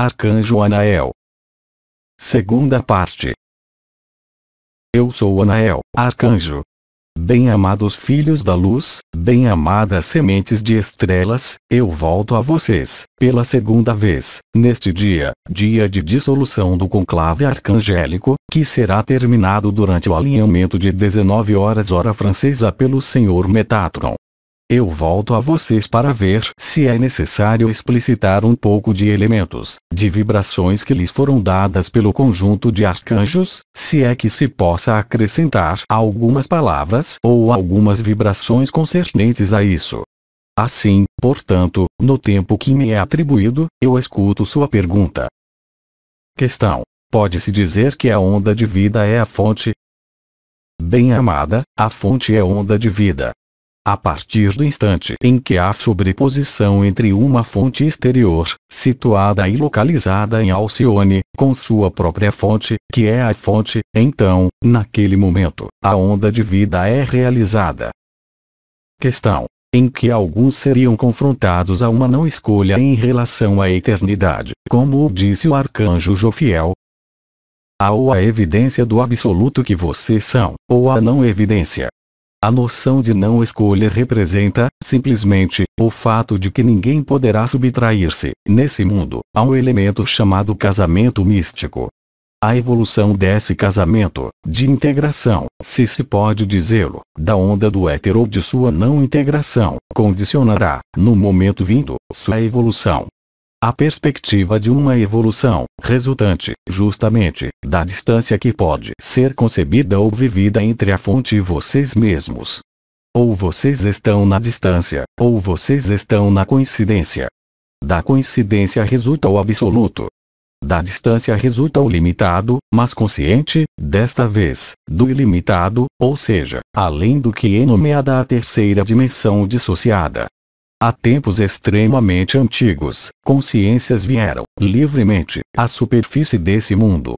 Arcanjo Anael. Segunda parte. Eu sou Anael, Arcanjo. Bem-amados filhos da luz, bem-amadas sementes de estrelas, eu volto a vocês, pela segunda vez, neste dia, dia de dissolução do conclave arcangélico, que será terminado durante o alinhamento de 19 horas hora francesa pelo Senhor Metatron, eu volto a vocês para ver se é necessário explicitar um pouco de elementos, de vibrações que lhes foram dadas pelo conjunto de arcanjos, se é que se possa acrescentar algumas palavras ou algumas vibrações concernentes a isso. Assim, portanto, no tempo que me é atribuído, eu escuto sua pergunta. Questão: Pode-se dizer que a onda de vida é a fonte? Bem amada, a fonte é onda de vida. A partir do instante em que há sobreposição entre uma fonte exterior, situada e localizada em Alcione, com sua própria fonte, que é a fonte, então, naquele momento, a onda de vida é realizada. Questão em que alguns seriam confrontados a uma não escolha em relação à eternidade, como disse o arcanjo Jofiel. Há ou a evidência do absoluto que vocês são, ou a não evidência. A noção de não escolha representa, simplesmente, o fato de que ninguém poderá subtrair-se, nesse mundo, a um elemento chamado casamento místico. A evolução desse casamento, de integração, se se pode dizê-lo, da onda do éter ou de sua não integração, condicionará, no momento vindo, sua evolução, a perspectiva de uma evolução, resultante, justamente, da distância que pode ser concebida ou vivida entre a fonte e vocês mesmos. Ou vocês estão na distância, ou vocês estão na coincidência. Da coincidência resulta o absoluto. Da distância resulta o limitado, mas consciente, desta vez, do ilimitado, ou seja, além do que é nomeada a terceira dimensão dissociada. Há tempos extremamente antigos, consciências vieram, livremente, à superfície desse mundo.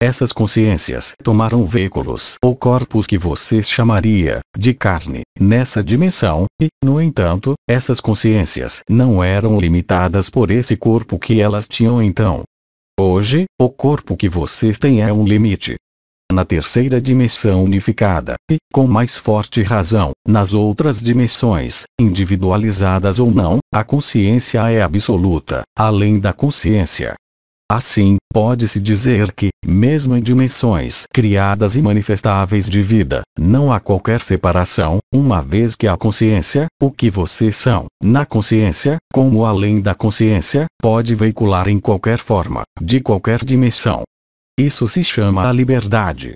Essas consciências tomaram veículos ou corpos que você chamaria de carne, nessa dimensão, e, no entanto, essas consciências não eram limitadas por esse corpo que elas tinham então. Hoje, o corpo que vocês têm é um limite, na terceira dimensão unificada, e, com mais forte razão, nas outras dimensões, individualizadas ou não, a consciência é absoluta, além da consciência. Assim, pode-se dizer que, mesmo em dimensões criadas e manifestáveis de vida, não há qualquer separação, uma vez que a consciência, o que vocês são, na consciência, como além da consciência, pode veicular em qualquer forma, de qualquer dimensão. Isso se chama a liberdade.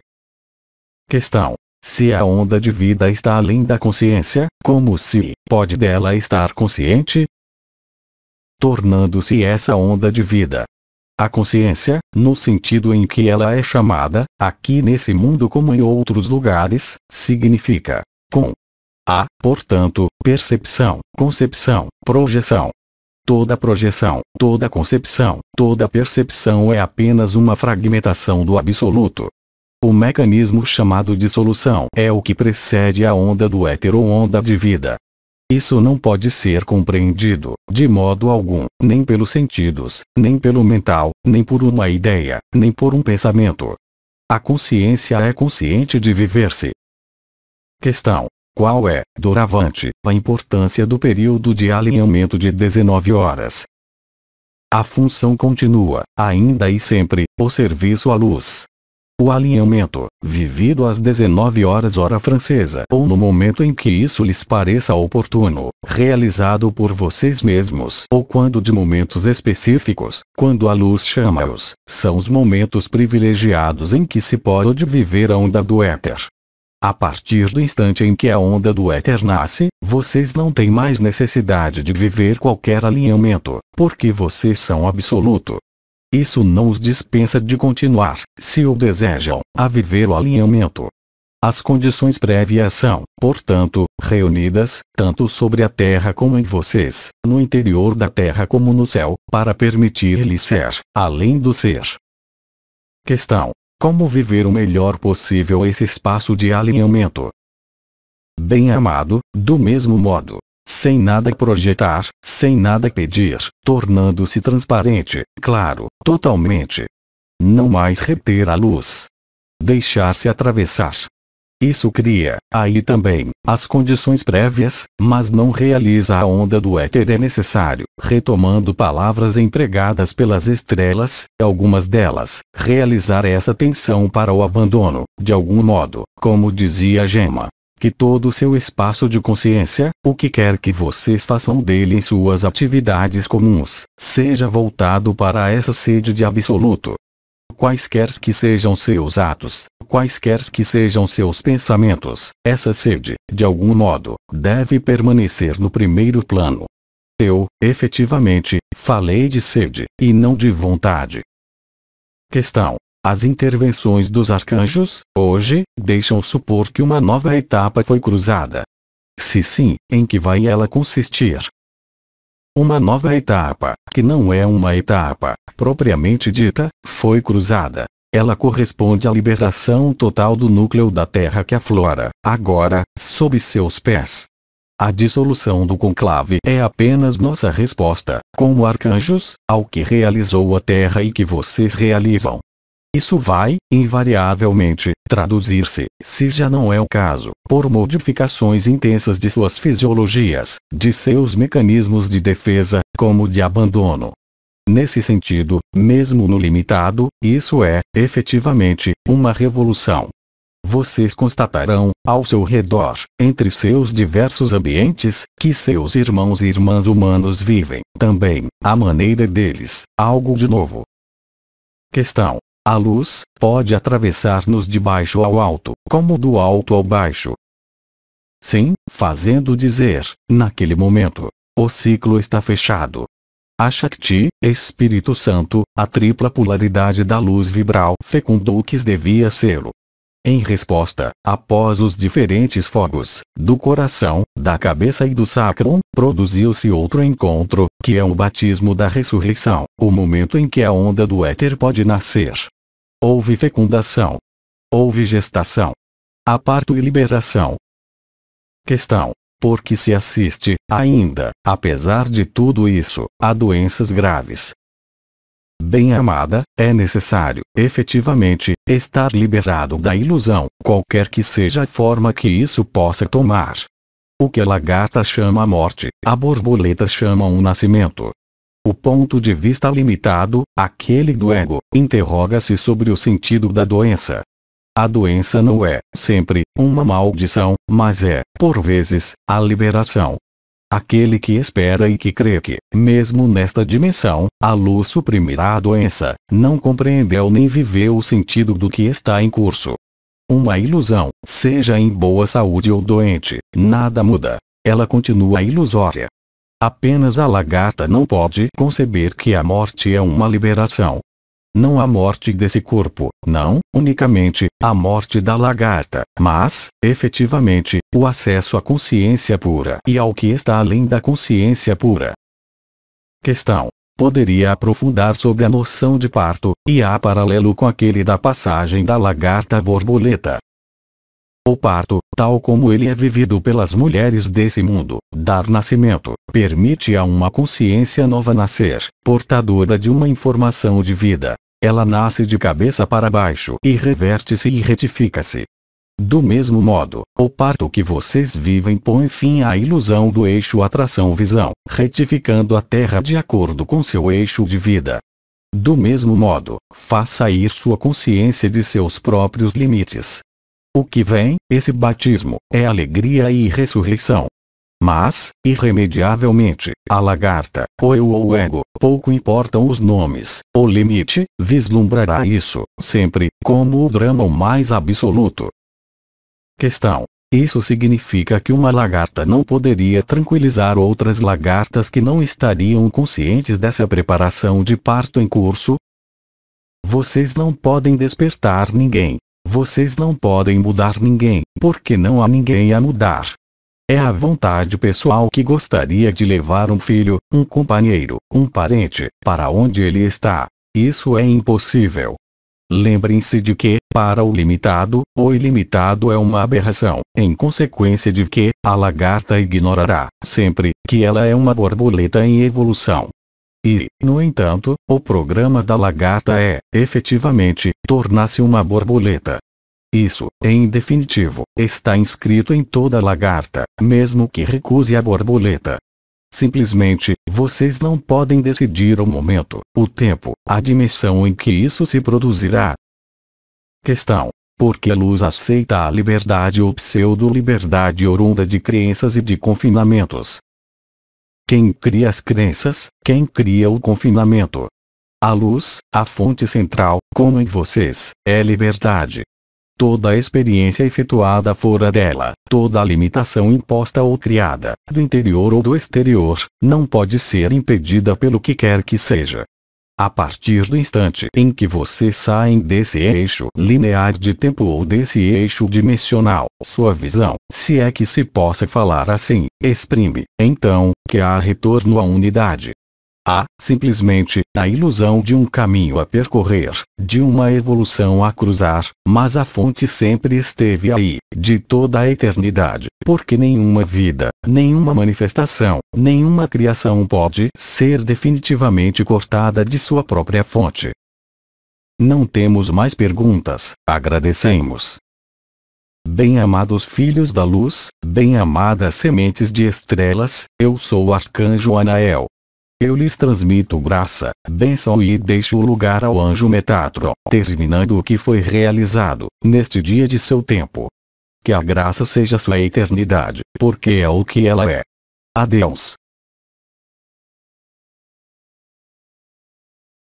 Questão. Se a onda de vida está além da consciência, como se pode dela estar consciente? Tornando-se essa onda de vida. A consciência, no sentido em que ela é chamada, aqui nesse mundo como em outros lugares, significa com a, portanto, percepção, concepção, projeção, Toda projeção, toda concepção, toda percepção é apenas uma fragmentação do absoluto. O mecanismo chamado dissolução é o que precede a onda do éter ou onda de vida. Isso não pode ser compreendido, de modo algum, nem pelos sentidos, nem pelo mental, nem por uma ideia, nem por um pensamento. A consciência é consciente de viver-se. Questão qual é, doravante, a importância do período de alinhamento de 19 horas? A função continua, ainda e sempre, o serviço à luz. O alinhamento, vivido às 19 horas hora francesa ou no momento em que isso lhes pareça oportuno, realizado por vocês mesmos ou quando de momentos específicos, quando a luz chama-os, são os momentos privilegiados em que se pode viver a onda do éter, a partir do instante em que a onda do éter nasce, vocês não têm mais necessidade de viver qualquer alinhamento, porque vocês são absoluto. Isso não os dispensa de continuar, se o desejam, a viver o alinhamento. As condições prévias são, portanto, reunidas, tanto sobre a Terra como em vocês, no interior da Terra como no céu, para permitir-lhe ser, além do ser. Questão como viver o melhor possível esse espaço de alinhamento? Bem amado, do mesmo modo, sem nada projetar, sem nada pedir, tornando-se transparente, claro, totalmente. Não mais reter a luz. Deixar-se atravessar. Isso cria, aí também, as condições prévias, mas não realiza a onda do éter é necessário. Retomando palavras empregadas pelas estrelas, algumas delas, realizar essa tensão para o abandono, de algum modo, como dizia Gema que todo o seu espaço de consciência, o que quer que vocês façam dele em suas atividades comuns, seja voltado para essa sede de absoluto, Quaisquer que sejam seus atos, quaisquer que sejam seus pensamentos, essa sede, de algum modo, deve permanecer no primeiro plano. Eu, efetivamente, falei de sede, e não de vontade. Questão. As intervenções dos arcanjos, hoje, deixam supor que uma nova etapa foi cruzada. Se sim, em que vai ela consistir? Uma nova etapa, que não é uma etapa, propriamente dita, foi cruzada. Ela corresponde à liberação total do núcleo da Terra que aflora, agora, sob seus pés. A dissolução do conclave é apenas nossa resposta, como arcanjos, ao que realizou a Terra e que vocês realizam. Isso vai, invariavelmente, traduzir-se, se já não é o caso, por modificações intensas de suas fisiologias, de seus mecanismos de defesa, como de abandono. Nesse sentido, mesmo no limitado, isso é, efetivamente, uma revolução. Vocês constatarão, ao seu redor, entre seus diversos ambientes, que seus irmãos e irmãs humanos vivem, também, à maneira deles, algo de novo. Questão a luz pode atravessar-nos de baixo ao alto, como do alto ao baixo. Sim, fazendo dizer, naquele momento, o ciclo está fechado. A Shakti, Espírito Santo, a tripla polaridade da luz vibral fecundou o que devia sê-lo, em resposta, após os diferentes fogos, do coração, da cabeça e do sacrum, produziu-se outro encontro, que é o batismo da ressurreição, o momento em que a onda do éter pode nascer. Houve fecundação. Houve gestação. Aparto parto e liberação. Questão. por que se assiste, ainda, apesar de tudo isso, a doenças graves, bem amada, é necessário, efetivamente, estar liberado da ilusão, qualquer que seja a forma que isso possa tomar. O que a lagarta chama a morte, a borboleta chama um nascimento. O ponto de vista limitado, aquele do ego, interroga-se sobre o sentido da doença. A doença não é, sempre, uma maldição, mas é, por vezes, a liberação, Aquele que espera e que crê que, mesmo nesta dimensão, a luz suprimirá a doença, não compreendeu nem viveu o sentido do que está em curso. Uma ilusão, seja em boa saúde ou doente, nada muda. Ela continua ilusória. Apenas a lagarta não pode conceber que a morte é uma liberação, não a morte desse corpo, não, unicamente, a morte da lagarta, mas, efetivamente, o acesso à consciência pura e ao que está além da consciência pura. Questão. Poderia aprofundar sobre a noção de parto, e há paralelo com aquele da passagem da lagarta à borboleta. O parto, tal como ele é vivido pelas mulheres desse mundo, dar nascimento, permite a uma consciência nova nascer, portadora de uma informação de vida, ela nasce de cabeça para baixo e reverte-se e retifica-se. Do mesmo modo, o parto que vocês vivem põe fim à ilusão do eixo atração-visão, retificando a Terra de acordo com seu eixo de vida. Do mesmo modo, faça sair sua consciência de seus próprios limites. O que vem, esse batismo, é alegria e ressurreição. Mas, irremediavelmente, a lagarta, ou eu ou o ego, pouco importam os nomes, o limite, vislumbrará isso, sempre, como o drama mais absoluto. Questão. Isso significa que uma lagarta não poderia tranquilizar outras lagartas que não estariam conscientes dessa preparação de parto em curso? Vocês não podem despertar ninguém. Vocês não podem mudar ninguém, porque não há ninguém a mudar. É a vontade pessoal que gostaria de levar um filho, um companheiro, um parente, para onde ele está. Isso é impossível. Lembrem-se de que, para o limitado, o ilimitado é uma aberração, em consequência de que, a lagarta ignorará, sempre, que ela é uma borboleta em evolução. E, no entanto, o programa da lagarta é, efetivamente, tornar-se uma borboleta. Isso, em definitivo, está inscrito em toda lagarta, mesmo que recuse a borboleta. Simplesmente, vocês não podem decidir o momento, o tempo, a dimensão em que isso se produzirá. Questão. Por que a luz aceita a liberdade ou pseudo-liberdade oriunda de crenças e de confinamentos? Quem cria as crenças, quem cria o confinamento? A luz, a fonte central, como em vocês, é liberdade, toda a experiência efetuada fora dela, toda a limitação imposta ou criada, do interior ou do exterior, não pode ser impedida pelo que quer que seja. A partir do instante em que você saem desse eixo linear de tempo ou desse eixo dimensional, sua visão, se é que se possa falar assim, exprime, então, que há retorno à unidade, Há, simplesmente, a ilusão de um caminho a percorrer, de uma evolução a cruzar, mas a fonte sempre esteve aí, de toda a eternidade, porque nenhuma vida, nenhuma manifestação, nenhuma criação pode ser definitivamente cortada de sua própria fonte. Não temos mais perguntas, agradecemos. Bem-amados filhos da luz, bem-amadas sementes de estrelas, eu sou o arcanjo Anael, eu lhes transmito graça, bênção e deixo o lugar ao anjo Metatro, terminando o que foi realizado, neste dia de seu tempo. Que a graça seja sua eternidade, porque é o que ela é. Adeus.